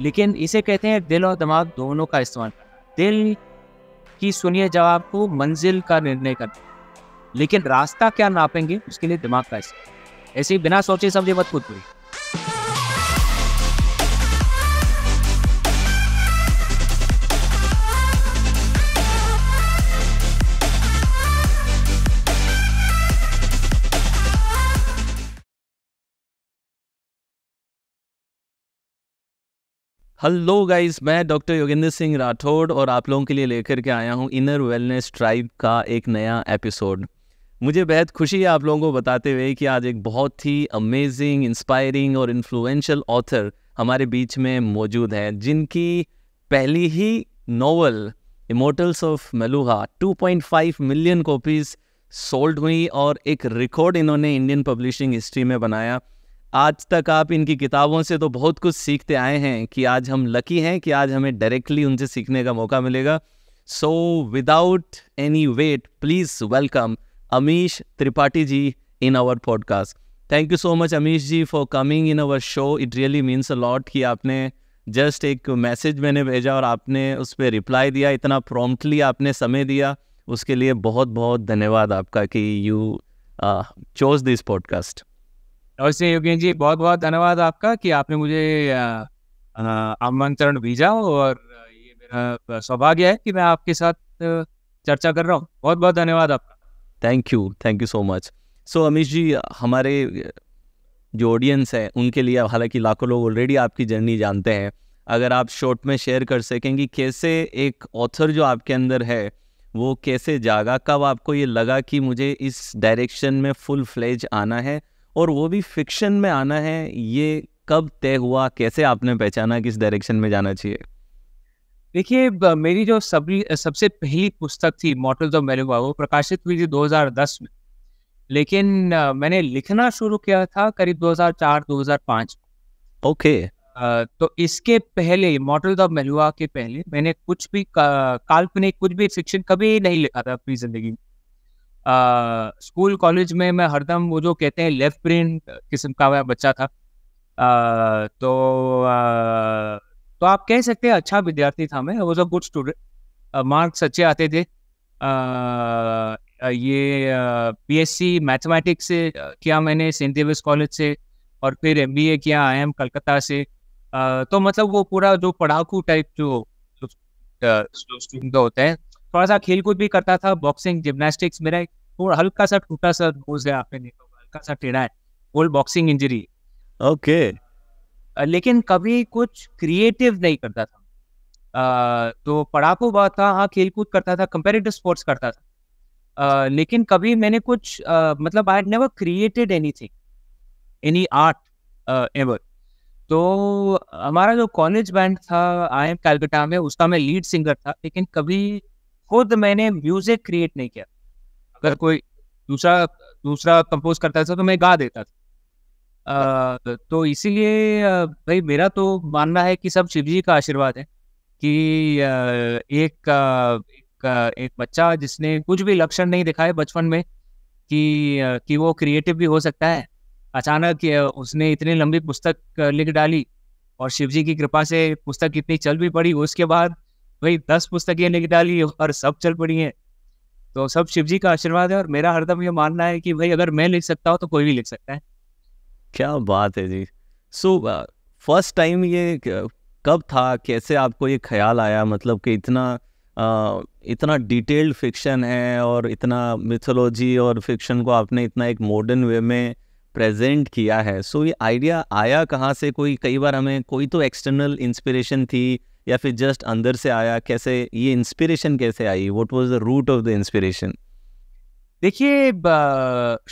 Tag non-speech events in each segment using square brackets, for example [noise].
लेकिन इसे कहते हैं दिल और दिमाग दोनों का इस्तेमाल दिल की सुनिए जब आपको मंजिल का निर्णय कर लेकिन रास्ता क्या नापेंगे उसके लिए दिमाग का इस्तेमाल ऐसे ही बिना सोचे समझे मत खुद पूरी हेलो गाइस मैं डॉक्टर योगेंद्र सिंह राठौड़ और आप लोगों के लिए लेकर के आया हूँ इनर वेलनेस ट्राइब का एक नया एपिसोड मुझे बेहद खुशी है आप लोगों को बताते हुए कि आज एक बहुत ही अमेजिंग इंस्पायरिंग और इन्फ्लुएंशियल ऑथर हमारे बीच में मौजूद हैं जिनकी पहली ही novel immortals of Meluha 2.5 million copies sold हुई और एक रिकॉर्ड इन्होंने इंडियन पब्लिशिंग हिस्ट्री में बनाया आज तक आप इनकी किताबों से तो बहुत कुछ सीखते आए हैं कि आज हम लकी हैं कि आज हमें डायरेक्टली उनसे सीखने का मौका मिलेगा so without any wait please welcome Amish Tripathi ji in our podcast thank you so much Amish ji for coming in our show it really means a lot कि आपने जस्ट एक मैसेज मैंने भेजा और आपने उस पर रिप्लाई दिया इतना प्रॉम्प्टली आपने समय दिया उसके लिए बहुत बहुत धन्यवाद आपका कि यू चोज दिस पॉडकास्ट नमस्ते योगेन जी बहुत बहुत धन्यवाद आपका कि आपने मुझे आमंत्रण भेजा और ये मेरा सौभाग्य है कि मैं आपके साथ चर्चा कर रहा हूँ बहुत बहुत धन्यवाद आपका thank you thank you so much so Amish ji हमारे जो ऑडियंस है उनके लिए हालांकि लाखों लोग ऑलरेडी आपकी जर्नी जानते हैं अगर आप शॉर्ट में शेयर कर सकें कि कैसे एक ऑथर जो आपके अंदर है वो कैसे जागा कब आपको ये लगा कि मुझे इस डायरेक्शन में फुल फ्लेज आना है और वो भी फिक्शन में आना है ये कब तय हुआ कैसे आपने पहचाना किस डायरेक्शन में जाना चाहिए देखिए मेरी जो सभी सबसे पहली पुस्तक थी मॉटल्स ऑफ मेलुगा वो प्रकाशित हुई थी 2010 में लेकिन मैंने लिखना शुरू किया था करीब 2004-2005 ओके तो इसके पहले मॉडल्स ऑफ मेहुआ के पहले मैंने कुछ भी का, काल्पनिक कुछ भी फिक्शन कभी नहीं लिखा था अपनी जिंदगी में स्कूल कॉलेज में मैं हरदम वो जो कहते हैं लेफ्ट ब्रेन किस्म का मैं बच्चा था आ, तो आ, तो आप कह सकते हैं अच्छा विद्यार्थी था मैं वो जो गुड स्टूडेंट मार्क्स अच्छे आते थे आ, ये बीएससी मैथमेटिक्स से किया मैंने सेंट डेविस कॉलेज से और फिर एमबीए किया आई एम कलकत्ता से आ, तो मतलब वो पूरा जो पढ़ाकू टाइप जो स्टूडेंट होते हैं थोड़ा सा खेलकूद भी करता था बॉक्सिंग जिमनास्टिक्स मेरा एक थोड़ा हल्का सा टूटा सा नोज है आपने नहीं होगा हल्का सा टेढ़ा है ओल्ड बॉक्सिंग इंजरी ओके लेकिन कभी कुछ क्रिएटिव नहीं करता था आ, तो पढ़ाकू बहुत था हाँ खेलकूद करता था कंपेरेटिव स्पोर्ट्स करता था आ, लेकिन कभी मैंने कुछ आ, मतलब I never created anything any art ever तो हमारा जो कॉलेज बैंड था आई एम कैलकटा में उसका मैं लीड सिंगर था लेकिन कभी खुद मैंने म्यूजिक क्रिएट नहीं किया अगर कोई दूसरा दूसरा कंपोज करता था तो मैं गा देता था आ, तो इसीलिए भाई मेरा तो मानना है कि सब शिव जी का आशीर्वाद है कि एक एक, एक बच्चा जिसने कुछ भी लक्षण नहीं दिखाए बचपन में कि कि वो क्रिएटिव भी हो सकता है अचानक उसने इतनी लंबी पुस्तक लिख डाली और शिव जी की कृपा से पुस्तक इतनी चल भी पड़ी उसके बाद भाई दस पुस्तकें लिख डाली और सब चल पड़ी हैं तो सब शिव जी का आशीर्वाद है और मेरा हरदम ये मानना है कि भाई अगर मैं लिख सकता हूँ तो कोई भी लिख सकता है क्या बात है जी सो फर्स्ट टाइम ये कब था कैसे आपको ये ख्याल आया मतलब कि इतना आ, uh, इतना डिटेल्ड फिक्शन है और इतना मिथोलॉजी और फिक्शन को आपने इतना एक मॉडर्न वे में प्रेजेंट किया है सो so, ये आइडिया आया कहाँ से कोई कई बार हमें कोई तो एक्सटर्नल इंस्पिरेशन थी या फिर जस्ट अंदर से आया कैसे ये इंस्पिरेशन कैसे आई what was the root of the inspiration देखिए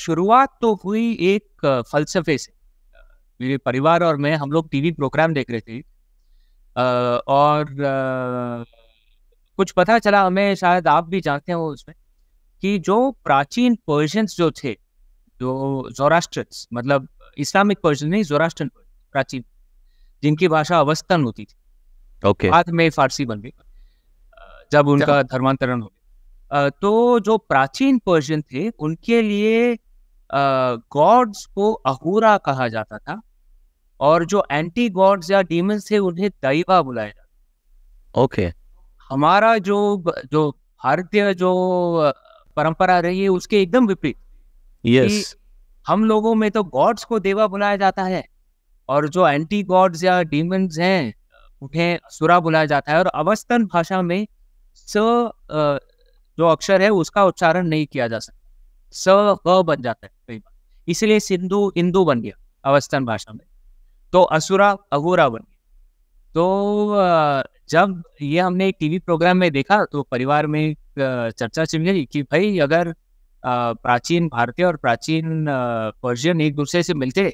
शुरुआत तो हुई एक फलसफे से मेरे परिवार और मैं हम लोग टीवी प्रोग्राम देख रहे थे और कुछ पता चला हमें शायद आप भी जानते हो उसमें कि जो प्राचीन पर्शियंस जो थे जो जोराष्ट्र मतलब इस्लामिक पर्शियन नहीं जोराष्ट्र प्राचीन जिनकी भाषा अवस्थन होती थी ओके okay. बाद में फारसी बन गई जब उनका धर्मांतरण हो गया तो जो प्राचीन पर्शियन थे उनके लिए गॉड्स को अहूरा कहा जाता था और जो एंटी गॉड्स या डीमन थे उन्हें दैवा बुलाया जाता ओके okay. हमारा जो जो भारतीय जो परंपरा रही है उसके एकदम विपरीत yes. हम लोगों में तो गॉड्स को देवा बुलाया जाता है और जो एंटी गॉड्स या डीमंस हैं उन्हें सुरा बुलाया जाता है और अवस्थन भाषा में स जो अक्षर है उसका उच्चारण नहीं किया जा सकता स बन जाता है कई बार इसलिए सिंधु हिंदू बन गया अवस्तन भाषा में तो असुरा अगुरा बन गया तो जब ये हमने टीवी प्रोग्राम में देखा तो परिवार में चर्चा चल गई कि भाई अगर प्राचीन भारतीय और प्राचीन पर्शियन एक दूसरे से मिलते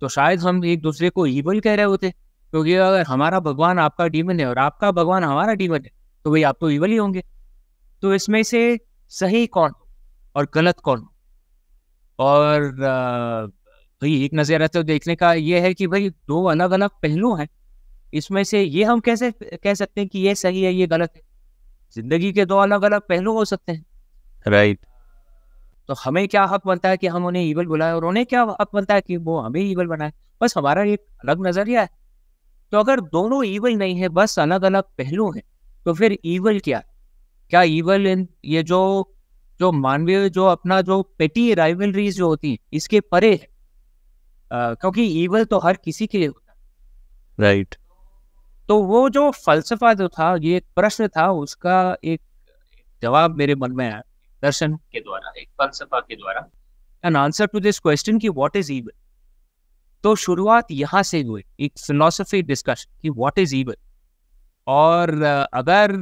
तो शायद हम एक दूसरे को ईबल कह रहे होते क्योंकि तो अगर हमारा भगवान आपका डीमन है और आपका भगवान हमारा डीमन है तो भाई आप तो इवल ही होंगे तो इसमें से सही कौन और गलत कौन और भाई एक नज़ारा तो देखने का ये है कि भाई दो अलग अलग पहलू हैं इसमें से ये हम कैसे कह सकते हैं कि ये सही है ये गलत है जिंदगी के दो अलग अलग पहलू हो सकते हैं राइट right. तो हमें क्या हक बनता है कि हम उन्हें ईवल बुलाएं और उन्हें क्या हक बनता है कि वो हमें ईवल बनाए बस हमारा एक अलग नज़रिया है तो अगर दोनों ईवल नहीं है बस अलग अलग पहलू हैं तो फिर ईवल क्या क्या ईवल इन ये जो जो मानवीय जो अपना जो पेटी राइवलरीज जो होती है इसके परे है क्योंकि ईवल तो हर किसी के लिए होता है राइट तो वो जो फलसफा जो था ये एक प्रश्न था उसका एक जवाब मेरे मन में आया दर्शन के द्वारा एक फलसफा के द्वारा an answer to this question की वॉट इज ईवल तो शुरुआत यहां से हुई एक फिलोसफी डिस्कशन कि व्हाट इज इवल और अगर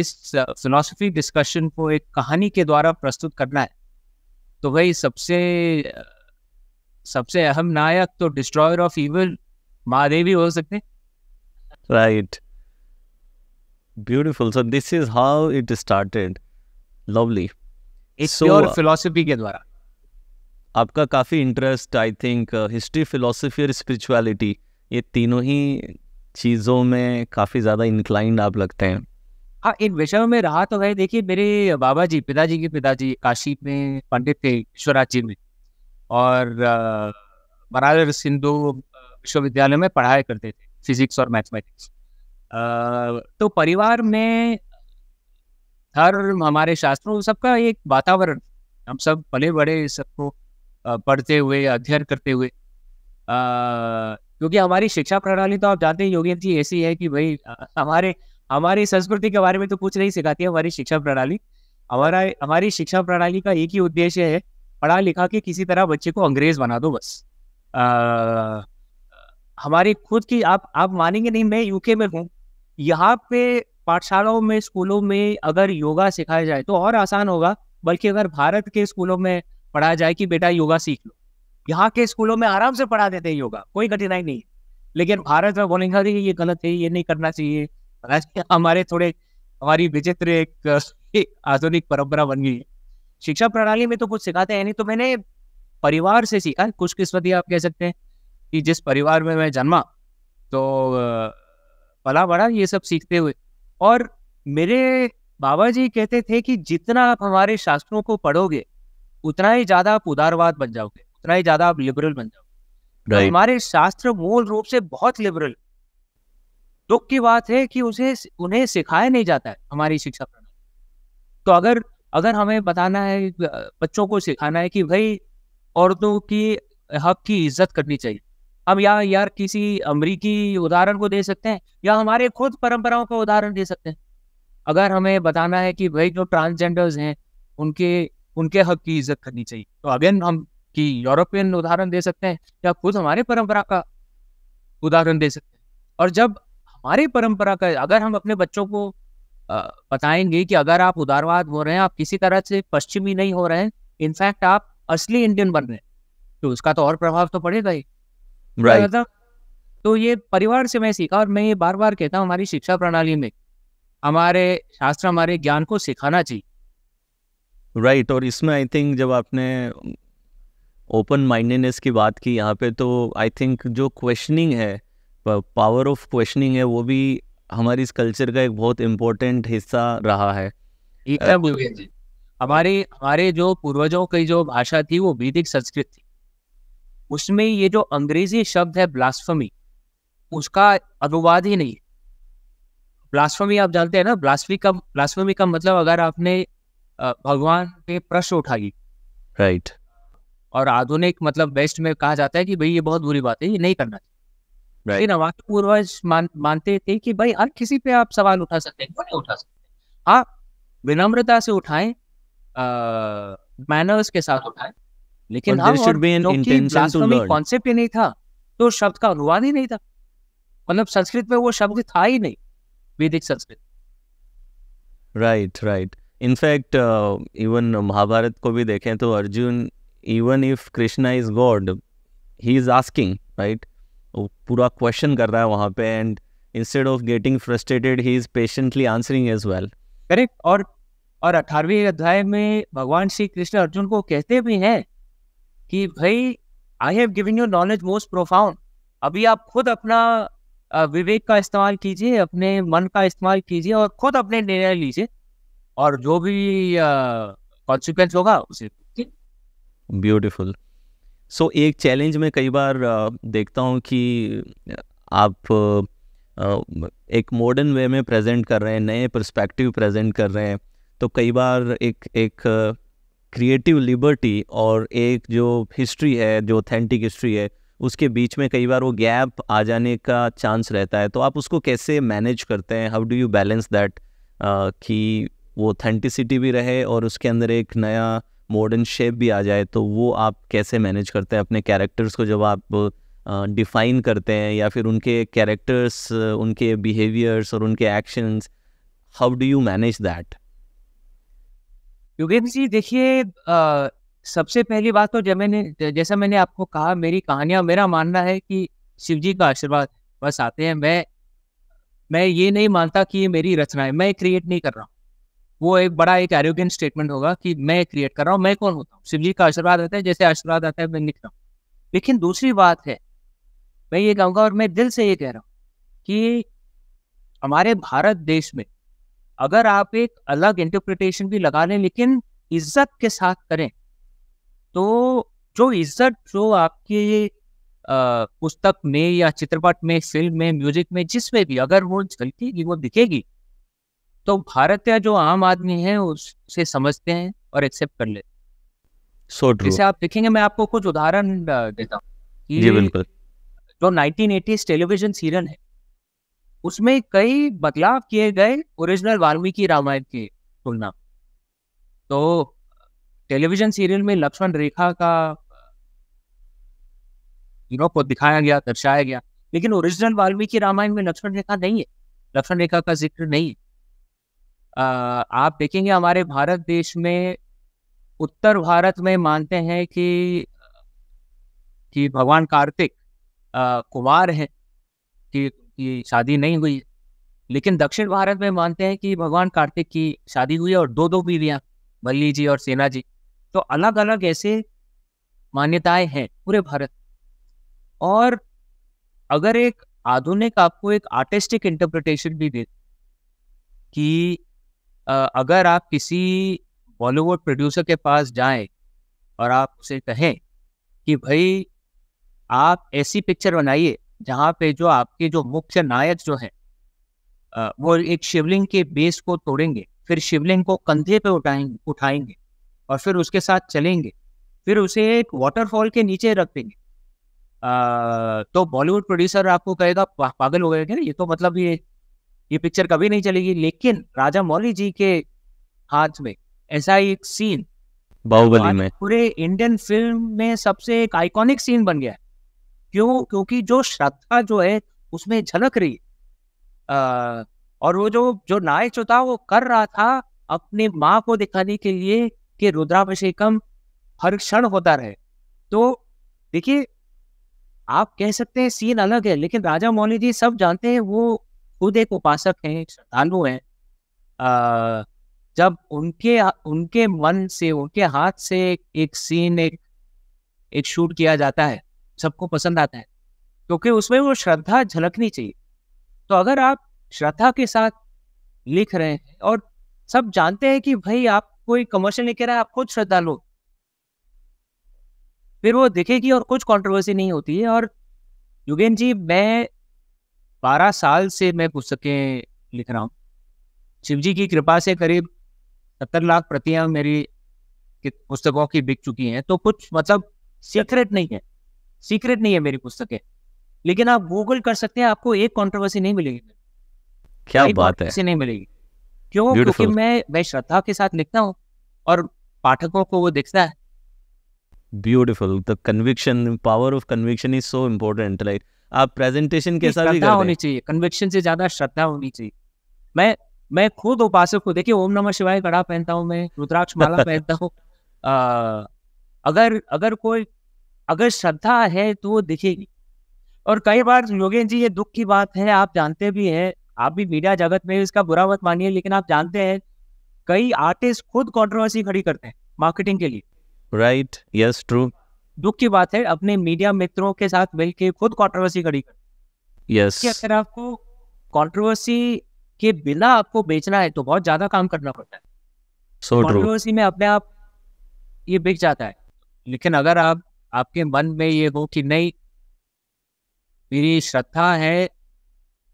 इस फिलोसफी डिस्कशन को एक कहानी के द्वारा प्रस्तुत करना है तो भाई सबसे सबसे अहम नायक तो डिस्ट्रॉयर ऑफ इवन महादेवी हो सकते right beautiful so this is how it started lovely एक फिलोसफी uh, के द्वारा आपका काफ़ी interest I think history philosophy और स्पिरिचुअलिटी ये तीनों ही चीज़ों में काफ़ी ज़्यादा इंक्लाइंड आप लगते हैं हाँ इन विषयों में रहा तो है देखिए मेरे बाबा जी पिताजी के पिताजी काशी में पंडित थे ईश्वराज जी में और uh, बराबर सिंधु uh, विश्वविद्यालय में पढ़ाया करते थे फिजिक्स और मैथमेटिक्स तो परिवार में धर्म हमारे शास्त्रों सबका एक वातावरण हम सब भले बड़े सबको पढ़ते हुए अध्ययन करते हुए क्योंकि हमारी शिक्षा प्रणाली तो आप जानते हैं योगेंद्र जी ऐसी है कि भाई हमारे हमारी संस्कृति के बारे में तो कुछ नहीं सिखाती है हमारी शिक्षा प्रणाली हमारा हमारी शिक्षा प्रणाली का एक ही उद्देश्य है पढ़ा लिखा के किसी तरह बच्चे को अंग्रेज बना दो बस हमारी खुद की आप आप मानेंगे नहीं मैं यूके में हूँ यहाँ पे पाठशालाओं में स्कूलों में अगर योगा सिखाया जाए तो और आसान होगा बल्कि अगर भारत के स्कूलों में पढ़ाया जाए कि बेटा योगा सीख लो यहाँ के स्कूलों में आराम से पढ़ा देते हैं योगा कोई कठिनाई नहीं लेकिन भारत में बोलेंगे अरे ये गलत है ये नहीं करना चाहिए हमारे थोड़े हमारी विचित्र [laughs] एक आधुनिक परंपरा बन गई है शिक्षा प्रणाली में तो कुछ सिखाते हैं नहीं तो मैंने परिवार से सीखा खुशकिस्मती आप कह सकते हैं कि जिस परिवार में मैं जन्मा तो पला बड़ा ये सब सीखते हुए और मेरे बाबा जी कहते थे कि जितना आप हमारे शास्त्रों को पढ़ोगे उतना ही ज्यादा आप उदारवाद बन जाओगे उतना ही ज्यादा आप लिबरल बन जाओगे तो right. हमारे शास्त्र मूल रूप से बहुत लिबरल दुख की बात है कि उसे उन्हें सिखाया नहीं जाता है हमारी शिक्षा प्रणाली तो अगर अगर हमें बताना है बच्चों को सिखाना है कि भाई औरतों की हक की इज्जत करनी चाहिए हम या यार किसी अमरीकी उदाहरण को दे सकते हैं या हमारे खुद परंपराओं का उदाहरण दे सकते हैं अगर हमें बताना है कि भाई जो ट्रांसजेंडर्स हैं उनके उनके हक की इज्जत करनी चाहिए तो अगेन हम की यूरोपियन उदाहरण दे सकते हैं या खुद हमारे परंपरा का उदाहरण दे सकते हैं और जब हमारी परंपरा का अगर हम अपने बच्चों को बताएंगे कि अगर आप उदारवाद हो रहे हैं आप किसी तरह से पश्चिमी नहीं हो रहे हैं इनफैक्ट आप असली इंडियन बन रहे हैं तो उसका तो और प्रभाव तो पड़ेगा ही तो right. मतलब तो ये परिवार से मैं सीखा और मैं ये बार बार कहता हूँ हमारी शिक्षा प्रणाली में हमारे शास्त्र हमारे ज्ञान को सिखाना चाहिए राइट right, और इसमें आई थिंक जब आपने ओपन माइंडेडनेस की बात की यहाँ पे तो आई थिंक जो क्वेश्चनिंग है पावर ऑफ क्वेश्चनिंग है वो भी हमारी इस कल्चर का एक बहुत इम्पोर्टेंट हिस्सा रहा है हमारे हमारे जो पूर्वजों की जो भाषा थी वो वैदिक संस्कृत थी उसमें ये जो अंग्रेजी शब्द है ब्लास्फमी उसका अनुवाद ही नहीं ब्लास्फमी आप जानते हैं ना ब्लास्फी का ब्लास्फमी का मतलब अगर आपने भगवान पे प्रश्न उठाई राइट right. और आधुनिक मतलब वेस्ट में कहा जाता है कि भाई ये बहुत बुरी बात है ये नहीं करना चाहिए right. लेकिन पूर्वज मान, मानते थे कि भाई हर किसी पे आप सवाल उठा सकते हैं क्यों नहीं उठा सकते आप विनम्रता से उठाए मैनर्स के साथ उठाए लेकिन कॉन्सेप्ट ही नहीं था तो शब्द का अनुवाद ही नहीं था मतलब संस्कृत में वो शब्द था ही नहीं Vedic Sanskrit right right in fact even uh, Mahabharat को भी देखें तो Arjun even if Krishna is god he is asking right वो पूरा क्वेश्चन कर रहा है वहाँ पे and instead of getting frustrated he is patiently answering as well correct और और अठारहवीं अध्याय में भगवान श्री कृष्ण अर्जुन को कहते भी हैं कि भाई I have given you knowledge most profound अभी आप खुद अपना uh, विवेक का इस्तेमाल कीजिए अपने मन का इस्तेमाल कीजिए और खुद अपने निर्णय लीजिए और जो भी कॉन्सिक्वेंस होगा उसे ब्यूटिफुल सो so, एक चैलेंज में कई बार देखता हूँ कि आप एक मॉडर्न वे में प्रेजेंट कर रहे हैं नए पर्सपेक्टिव प्रेजेंट कर रहे हैं तो कई बार एक एक क्रिएटिव लिबर्टी और एक जो हिस्ट्री है जो ऑथेंटिक हिस्ट्री है उसके बीच में कई बार वो गैप आ जाने का चांस रहता है तो आप उसको कैसे मैनेज करते हैं how do you balance that कि वो ऑथेंटिसिटी भी रहे और उसके अंदर एक नया मॉडर्न शेप भी आ जाए तो वो आप कैसे मैनेज करते हैं अपने कैरेक्टर्स को जब आप डिफ़ाइन करते हैं या फिर उनके कैरेक्टर्स उनके बिहेवियर्स और उनके actions how do you manage that Yogendra ji देखिए सबसे पहली बात तो जब मैंने जैसा मैंने आपको कहा मेरी कहानियाँ मेरा मानना है कि शिव जी का आशीर्वाद बस आते हैं मैं मैं ये नहीं मानता कि ये मेरी रचना है मैं क्रिएट नहीं कर रहा हूँ वो एक बड़ा एक एरोगेंट स्टेटमेंट होगा कि मैं क्रिएट कर रहा हूँ मैं कौन होता हूँ शिवजी का आशीर्वाद आता है जैसे आशीर्वाद आता है मैं लिख रहा हूँ लेकिन दूसरी बात है मैं ये कहूँगा और मैं दिल से ये कह रहा हूँ कि हमारे भारत देश में अगर आप एक अलग इंटरप्रिटेशन भी लगा लें लेकिन इज्जत के साथ करें तो जो इज्जत जो आपके पुस्तक में या चित्रपट में फिल्म में म्यूजिक में जिसमें भी अगर वो चलती वो दिखेगी तो भारत या जो आम आदमी है उसे समझते हैं और एक्सेप्ट कर लेते so जैसे आप देखेंगे मैं आपको कुछ उदाहरण देता हूँ बिल्कुल जो 1980s टेलीविजन सीरियल है उसमें कई बदलाव किए गए ओरिजिनल वाल्मीकि रामायण की तुलना तो टेलीविजन सीरियल में लक्ष्मण रेखा का हीरो को दिखाया गया दर्शाया गया लेकिन ओरिजिनल वाल्मीकि रामायण में लक्ष्मण रेखा नहीं है लक्ष्मण रेखा का जिक्र नहीं है आप देखेंगे हमारे भारत देश में उत्तर भारत में मानते हैं कि कि भगवान कार्तिक कुमार है कि, कि शादी नहीं हुई लेकिन दक्षिण भारत में मानते हैं कि भगवान कार्तिक की शादी हुई और दो दो बीवियां बल्ली जी और सेना जी तो अलग अलग ऐसे मान्यताएं हैं पूरे भारत और अगर एक आधुनिक आपको एक आर्टिस्टिक इंटरप्रिटेशन भी दे कि अगर आप किसी बॉलीवुड प्रोड्यूसर के पास जाएं और आप उसे कहें कि भाई आप ऐसी पिक्चर बनाइए जहाँ पे जो आपके जो मुख्य नायक जो है वो एक शिवलिंग के बेस को तोड़ेंगे फिर शिवलिंग को कंधे पे उठाएंगे उठाएंगे और फिर उसके साथ चलेंगे फिर उसे एक वाटरफॉल के नीचे रख देंगे तो बॉलीवुड प्रोड्यूसर आपको कहेगा पागल हो गया क्या ये तो मतलब ये ये पिक्चर कभी नहीं चलेगी लेकिन राजा मौली जी के हाथ में ऐसा एक सीन बाहुबली में पूरे इंडियन फिल्म में सबसे एक आइकॉनिक सीन बन गया क्यों क्योंकि जो श्रद्धा जो है उसमें झलक रही आ, और वो जो जो नायक जो था वो कर रहा था अपनी माँ को दिखाने के लिए कि रुद्राभिषेकम हर क्षण होता रहे तो देखिए आप कह सकते हैं सीन अलग है लेकिन राजा मौली जी सब जानते हैं वो खुद एक उपासक हैं एक श्रद्धालु हैं जब उनके उनके मन से उनके हाथ से एक सीन एक एक शूट किया जाता है सबको पसंद आता है क्योंकि उसमें वो श्रद्धा झलकनी चाहिए तो अगर आप श्रद्धा के साथ लिख रहे हैं और सब जानते हैं कि भाई आप कोई कमर्शियल नहीं कह रहा है आप खुद श्रद्धालु फिर वो दिखेगी और कुछ कंट्रोवर्सी नहीं होती है और युगेन जी मैं बारह साल से मैं पुस्तकें लिख रहा हूँ शिव जी की कृपा से करीब सत्तर लाख प्रतियां मेरी पुस्तकों की बिक चुकी हैं तो कुछ मतलब सीक्रेट नहीं है सीक्रेट नहीं है मेरी पुस्तकें लेकिन आप गूगल कर सकते हैं आपको एक कंट्रोवर्सी नहीं मिलेगी क्या बात है नहीं मिलेगी क्यों क्योंकि मैं मैं श्रद्धा के साथ लिखता हूँ और पाठकों को वो दिखता है beautiful the conviction power of conviction is so important like आप प्रेजेंटेशन कैसा भी करते होनी चाहिए कन्विक्शन से ज्यादा श्रद्धा होनी चाहिए मैं मैं खुद उपासक हूँ देखिए ओम नमः शिवाय कड़ा पहनता हूँ मैं रुद्राक्ष माला [laughs] पहनता हूँ अगर अगर कोई अगर श्रद्धा है तो वो दिखेगी और कई बार योगेंद्र जी ये दुख की बात है आप जानते भी हैं आप भी मीडिया जगत में इसका बुरा मत मानिए लेकिन आप जानते हैं कई आर्टिस्ट खुद कंट्रोवर्सी खड़ी करते हैं मार्केटिंग के लिए राइट यस ट्रू दुख की बात है अपने मीडिया मित्रों के साथ मिलकर खुद कॉन्ट्रोवर्सी खड़ी कर yes. अगर आपको कॉन्ट्रोवर्सी के बिना आपको बेचना है तो बहुत ज्यादा काम करना पड़ता है so कॉन्ट्रोवर्सी में अपने आप ये बिक जाता है लेकिन अगर आप आपके मन में ये हो कि नहीं मेरी श्रद्धा है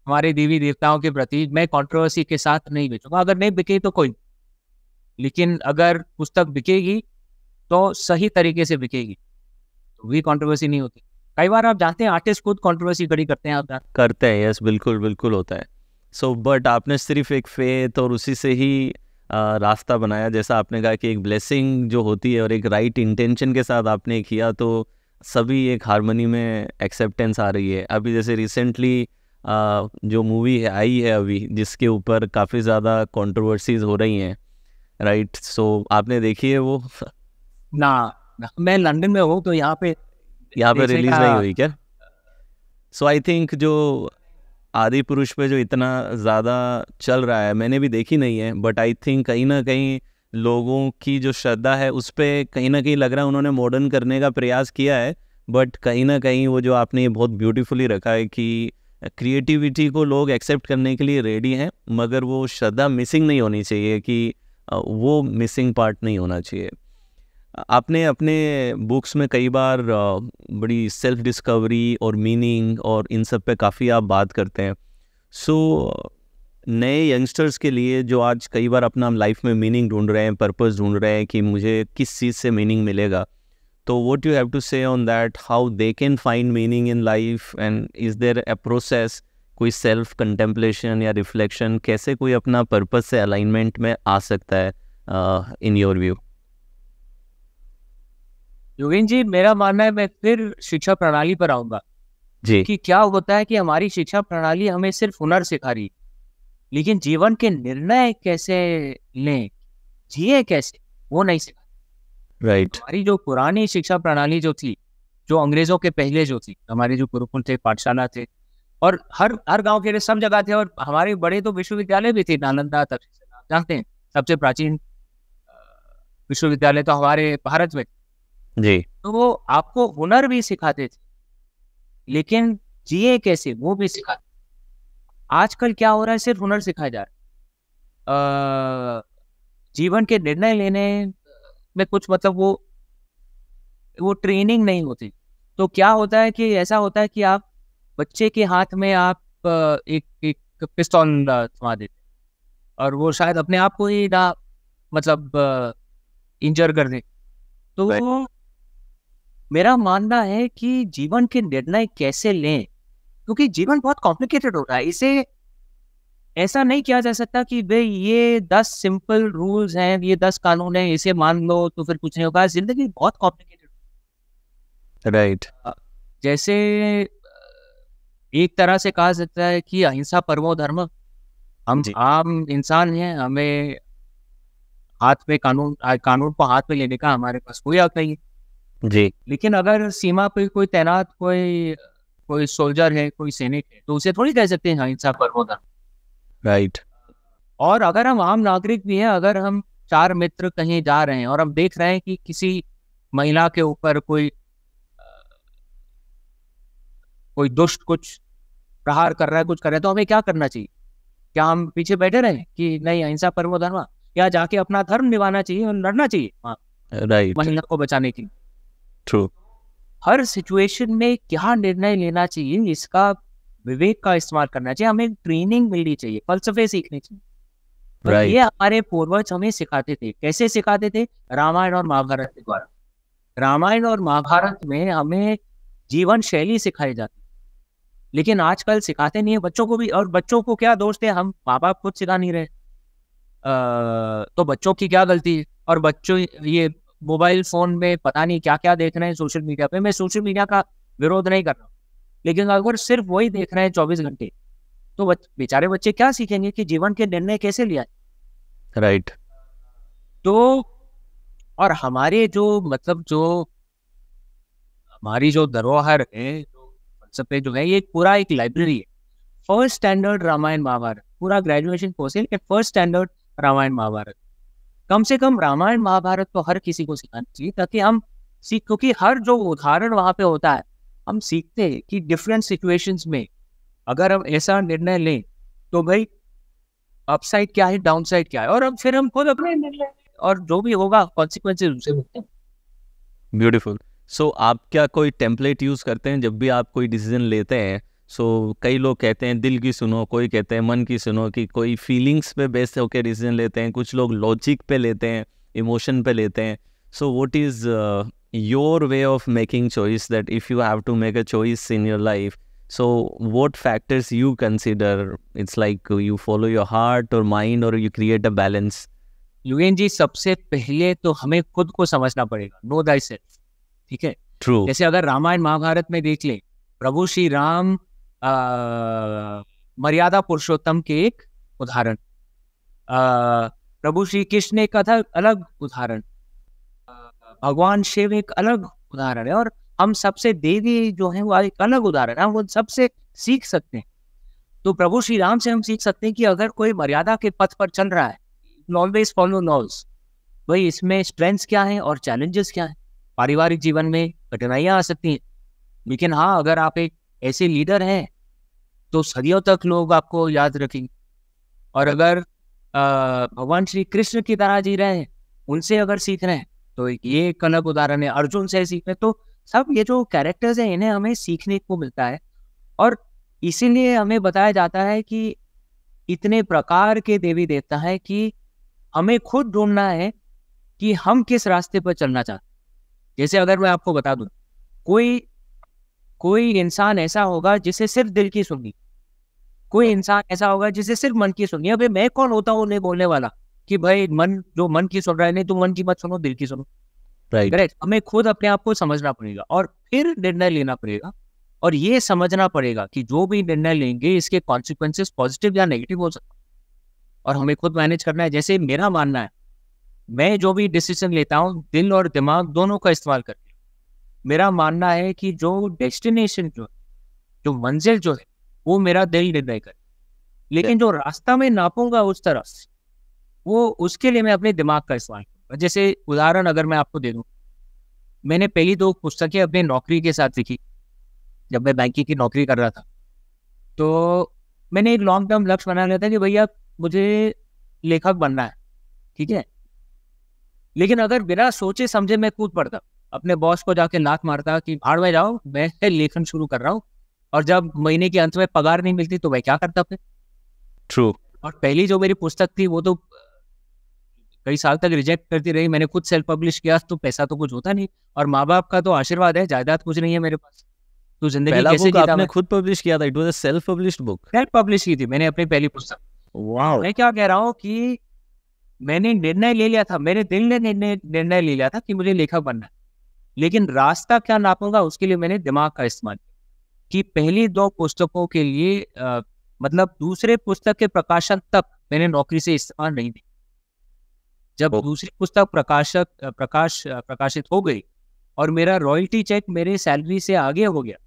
हमारे देवी देवताओं के प्रति मैं कंट्रोवर्सी के साथ नहीं बेचूंगा अगर नहीं बिके तो कोई लेकिन अगर पुस्तक बिकेगी तो सही तरीके से बिकेगी तो भी कॉन्ट्रोवर्सी नहीं होती कई बार आप जानते हैं आर्टिस्ट खुद कॉन्ट्रोवर्सी खड़ी करते हैं आप करते हैं यस बिल्कुल बिल्कुल होता है सो so, बट आपने सिर्फ एक फेथ और उसी से ही आ, रास्ता बनाया जैसा आपने कहा कि एक ब्लेसिंग जो होती है और एक राइट right इंटेंशन के साथ आपने किया तो सभी एक हारमोनी में एक्सेप्टेंस आ रही है अभी जैसे रिसेंटली जो मूवी है आई है अभी जिसके ऊपर काफ़ी ज़्यादा कॉन्ट्रोवर्सीज हो रही हैं राइट सो so, आपने देखी है वो ना मैं लंदन में हूँ तो यहाँ पे यहाँ पे रिलीज नहीं हुई क्या सो आई थिंक जो आदि पुरुष पे जो इतना ज़्यादा चल रहा है मैंने भी देखी नहीं है बट आई थिंक कहीं ना कहीं लोगों की जो श्रद्धा है उस पर कहीं ना कहीं लग रहा है उन्होंने मॉडर्न करने का प्रयास किया है बट कहीं ना कहीं वो जो आपने बहुत ब्यूटीफुली रखा है कि क्रिएटिविटी को लोग एक्सेप्ट करने के लिए रेडी हैं मगर वो श्रद्धा मिसिंग नहीं होनी चाहिए कि वो मिसिंग पार्ट नहीं होना चाहिए आपने अपने बुक्स में कई बार बड़ी सेल्फ डिस्कवरी और मीनिंग और इन सब पे काफ़ी आप बात करते हैं सो so, नए यंगस्टर्स के लिए जो आज कई बार अपना लाइफ में मीनिंग ढूंढ रहे हैं पर्पस ढूंढ रहे हैं कि मुझे किस चीज़ से मीनिंग मिलेगा तो what you have to say on that how they can find meaning in life and is there a process कोई सेल्फ कंटेम्पलेशन या रिफ्लेक्शन कैसे कोई अपना पर्पस से अलाइनमेंट में आ सकता है in your view Yogendra ji मेरा मानना है मैं फिर शिक्षा प्रणाली पर आऊंगा जी कि क्या होता है कि हमारी शिक्षा प्रणाली हमें सिर्फ हुनर सिखा रही लेकिन जीवन के निर्णय कैसे लें जिए कैसे वो नहीं सिखा राइट हमारी जो पुरानी शिक्षा प्रणाली जो थी जो अंग्रेजों के पहले जो थी हमारे जो गुरुकुल थे पाठशाला थे और हर हर गांव के लिए सब जगह थे और हमारे बड़े तो विश्वविद्यालय भी थे नालंदा तक जानते हैं सबसे प्राचीन विश्वविद्यालय तो हमारे भारत में जी तो वो आपको हुनर भी सिखाते थे लेकिन जिए कैसे वो भी सिखाते आजकल क्या हो रहा है सिर्फ हुनर सिखाया जा रहा है जीवन के निर्णय लेने में कुछ मतलब वो वो ट्रेनिंग नहीं होती तो क्या होता है कि ऐसा होता है कि आप बच्चे के हाथ में आप एक एक पिस्तौल थमा देते और वो शायद अपने आप को ही ना मतलब इंजर कर दे तो right. मेरा मानना है कि जीवन के निर्णय कैसे लें क्योंकि जीवन बहुत कॉम्प्लिकेटेड हो रहा है इसे ऐसा नहीं किया जा सकता कि भाई ये दस सिंपल रूल्स हैं ये दस कानून हैं इसे मान लो तो फिर कुछ नहीं होगा जिंदगी बहुत कॉम्प्लिकेटेड राइट जैसे एक तरह से कहा जाता है कि अहिंसा परमो धर्म हम आम इंसान हैं हमें हाथ में कानून कानून को हाथ में लेने का हमारे पास कोई हक नहीं है जी लेकिन अगर सीमा पे कोई तैनात कोई कोई सोल्जर है कोई सैनिक है तो उसे थोड़ी कह सकते हैं हिंसा हाँ, परमोधन राइट और अगर हम आम नागरिक भी हैं अगर हम चार मित्र कहीं जा रहे हैं और हम देख रहे हैं कि किसी महिला के ऊपर कोई कोई दुष्ट कुछ प्रहार कर रहा है कुछ कर रहा है तो हमें क्या करना चाहिए क्या हम पीछे बैठे रहे कि नहीं अहिंसा परमो धर्म हाँ, या जाके अपना धर्म निभाना चाहिए और लड़ना चाहिए right. हाँ, महिला को बचाने के लिए True. हर सिचुएशन में क्या निर्णय लेना चाहिए इसका विवेक का इस्तेमाल करना चाहिए हमें ट्रेनिंग मिलनी चाहिए फलसफे सीखने चाहिए तो right. ये हमारे पूर्वज हमें सिखाते थे कैसे सिखाते थे रामायण और महाभारत के द्वारा रामायण और महाभारत में हमें जीवन शैली सिखाई जाती लेकिन आजकल सिखाते नहीं है बच्चों को भी और बच्चों को क्या दोष है हम माँ बाप खुद सिखा नहीं रहे आ, तो बच्चों की क्या गलती है और बच्चों ये मोबाइल फोन में पता नहीं क्या क्या देख रहे हैं सोशल मीडिया पे मैं सोशल मीडिया का विरोध नहीं कर रहा लेकिन अगर सिर्फ वही देख रहे हैं चौबीस घंटे तो बेचारे बच्चे, बच्चे क्या सीखेंगे कि जीवन के निर्णय कैसे लिया राइट right. तो और हमारे जो मतलब जो हमारी जो धरोहर है पे जो है ये पूरा एक लाइब्रेरी है फर्स्ट स्टैंडर्ड रामायण महाभारत पूरा ग्रेजुएशन कोर्स है फर्स्ट स्टैंडर्ड रामायण महाभारत कम से कम रामायण महाभारत तो हर किसी को सिखाना चाहिए ताकि हम सीख क्योंकि हर जो उदाहरण वहां पे होता है हम सीखते हैं कि डिफरेंट सिचुएशंस में अगर हम ऐसा निर्णय लें तो भाई अपसाइड क्या है डाउनसाइड क्या है और अब फिर हम खुद अपने निर्णय और जो भी होगा कॉन्सिक्वेंसेज उनसे भुगते ब्यूटिफुल सो आप क्या कोई टेम्पलेट यूज करते हैं जब भी आप कोई डिसीजन लेते हैं सो so, कई लोग कहते हैं दिल की सुनो कोई कहते हैं मन की सुनो कि कोई फीलिंग्स पे बेस्ट होकर डिसीजन लेते हैं कुछ लोग लॉजिक पे लेते हैं इमोशन पे लेते हैं so what is your way of making choice that if you have to make a choice in your life so what factors you consider it's like you follow your heart और mind और you create a balance Yugen ji सबसे पहले तो हमें खुद को समझना पड़ेगा नो दाई सेल्फ ठीक है ट्रू जैसे अगर रामायण महाभारत में देख ले प्रभु श्री राम आ, मर्यादा पुरुषोत्तम के एक उदाहरण प्रभु श्री कृष्ण एक अलग उदाहरण भगवान शिव एक अलग उदाहरण है और हम सबसे देवी जो है वो एक अलग उदाहरण है हम सबसे सीख सकते हैं तो प्रभु श्री राम से हम सीख सकते हैं कि अगर कोई मर्यादा के पथ पर चल रहा है ऑलवेज फॉलो नॉल्स भाई इसमें स्ट्रेंथ्स क्या है और चैलेंजेस क्या है पारिवारिक जीवन में कठिनाइयां आ सकती हैं लेकिन हाँ अगर आप एक ऐसे लीडर हैं तो सदियों तक लोग आपको याद रखेंगे और अगर भगवान श्री कृष्ण की तरह जी रहे हैं उनसे अगर सीख रहे हैं तो ये एक अलग उदाहरण है अर्जुन से सीख रहे तो सब ये जो कैरेक्टर्स हैं इन्हें हमें सीखने को मिलता है और इसीलिए हमें बताया जाता है कि इतने प्रकार के देवी देवता है कि हमें खुद ढूंढना है कि हम किस रास्ते पर चलना चाहते जैसे अगर मैं आपको बता दूं कोई कोई इंसान ऐसा होगा जिसे सिर्फ दिल की सुनी कोई हाँ। इंसान ऐसा होगा जिसे सिर्फ मन की सुननी अभी मैं कौन होता हूँ उन्हें बोलने वाला कि भाई मन जो मन की सुन रहा है नहीं तुम तो मन की मत सुनो दिल की सुनो राइट right. हमें खुद अपने आप को समझना पड़ेगा और फिर निर्णय लेना पड़ेगा और ये समझना पड़ेगा कि जो भी निर्णय लेंगे इसके कॉन्सिक्वेंसेस पॉजिटिव या नेगेटिव हो सकता और हमें खुद मैनेज करना है जैसे मेरा मानना है मैं जो भी डिसीजन लेता हूँ दिल और दिमाग दोनों का इस्तेमाल करके मेरा मानना है कि जो डेस्टिनेशन जो है जो मंजिल जो है वो मेरा दिल निर्णय करे लेकिन जो रास्ता में नापूंगा उस तरफ वो उसके लिए मैं अपने दिमाग का इस्तेमाल करूँगा जैसे उदाहरण अगर मैं आपको दे दूँ मैंने पहली दो पुस्तकें अपने नौकरी के साथ लिखी जब मैं बैंकिंग की नौकरी कर रहा था तो मैंने एक लॉन्ग टर्म लक्ष्य बना लिया था कि भैया मुझे लेखक बनना है ठीक है लेकिन अगर बिना सोचे समझे मैं कूद पड़ता अपने बॉस को जाके नाक मारता कि भाड़ में जाओ मैं लेखन शुरू कर रहा हूँ और जब महीने के अंत में पगार नहीं मिलती तो मैं क्या करता फिर ट्रू और पहली जो मेरी पुस्तक थी वो तो कई साल तक रिजेक्ट करती रही मैंने खुद सेल्फ पब्लिश किया तो पैसा तो कुछ होता नहीं और माँ बाप का तो आशीर्वाद है जायदाद कुछ नहीं है मेरे पास तो जिंदगी कैसे जीता आपने खुद पब्लिश किया था it was a self published book self publish की थी मैंने अपनी पहली पुस्तक वाओ मैं क्या कह रहा हूँ कि मैंने निर्णय ले लिया था मेरे दिल ने निर्णय ले लिया था कि मुझे लेखक बनना लेकिन रास्ता क्या नापूंगा उसके लिए मैंने दिमाग का इस्तेमाल किया कि पहली दो पुस्तकों के लिए आ, मतलब दूसरे पुस्तक के प्रकाशन तक मैंने नौकरी से इस्तेमाल नहीं दी जब दूसरी पुस्तक प्रकाशक प्रकाश प्रकाशित हो गई और मेरा रॉयल्टी चेक मेरे सैलरी से आगे हो गया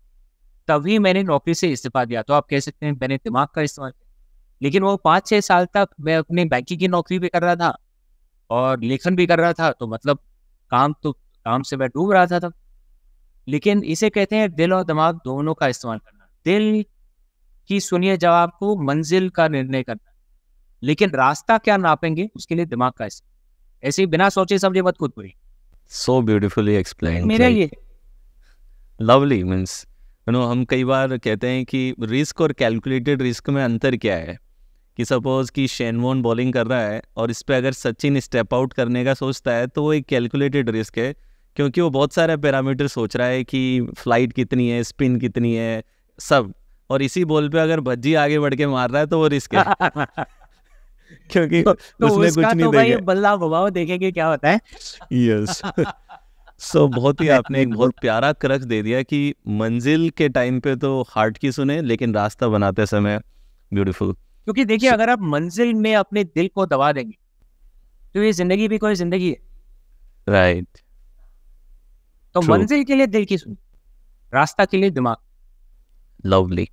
तभी मैंने नौकरी से इस्तीफा दिया तो आप कह सकते हैं मैंने दिमाग का इस्तेमाल किया लेकिन वो पाँच छः साल तक मैं अपने बैंकिंग की नौकरी भी कर रहा था और लेखन भी कर रहा था तो मतलब काम तो काम से मैं डूब रहा था तब लेकिन इसे कहते हैं दिल और दिमाग दोनों का इस्तेमाल करना दिल की सुनिए जब आपको मंजिल का निर्णय करना लेकिन रास्ता क्या नापेंगे उसके लिए दिमाग का इस्तेमाल ऐसे ही बिना सोचे समझे मत खुद पूरी सो ब्यूटिफुली एक्सप्लेन मेरा ये लवली मीन्स यू नो हम कई बार कहते हैं कि रिस्क और कैलकुलेटेड रिस्क में अंतर क्या है कि सपोज कि शेनवोन बॉलिंग कर रहा है और इस पर अगर सचिन स्टेप आउट करने का सोचता है तो वो एक कैलकुलेटेड रिस्क है क्योंकि वो बहुत सारे पैरामीटर सोच रहा है कि फ्लाइट कितनी है स्पिन कितनी है सब और इसी बॉल पे अगर भज्जी आगे बढ़ के मार रहा है तो वो रिस्क है [laughs] क्योंकि तो, तो उसने कुछ तो नहीं देखा बल्ला बबाओ देखेंगे क्या होता है यस सो [laughs] बहुत ही आपने एक बहुत प्यारा क्रक्स दे दिया कि मंजिल के टाइम पे तो हार्ट की सुने लेकिन रास्ता बनाते समय ब्यूटीफुल क्योंकि देखिए so, अगर आप मंजिल में अपने दिल को दबा देंगे तो ये जिंदगी भी कोई जिंदगी है राइट right. तो मंजिल के लिए दिल की सुन रास्ता के लिए दिमाग लवली